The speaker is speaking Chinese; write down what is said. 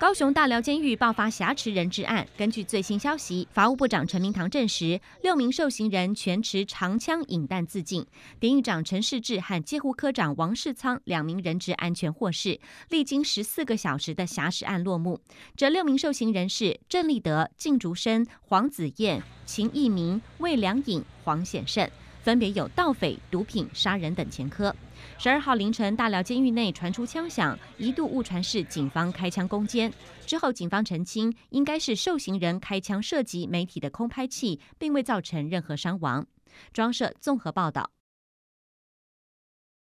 高雄大寮监狱爆发挟持人质案，根据最新消息，法务部长陈明堂证实，六名受刑人全持长枪引弹自尽，典狱长陈世志和监护科长王世仓两名人质安全获释，历经十四个小时的挟持案落幕。这六名受刑人是郑立德、靳竹生、黄子燕、秦义明、魏良颖、黄显胜。分别有盗匪、毒品、杀人等前科。十二号凌晨，大寮监狱内传出枪响，一度误传是警方开枪攻坚，之后警方澄清，应该是受刑人开枪射击媒体的空拍器，并未造成任何伤亡。装设综合报道。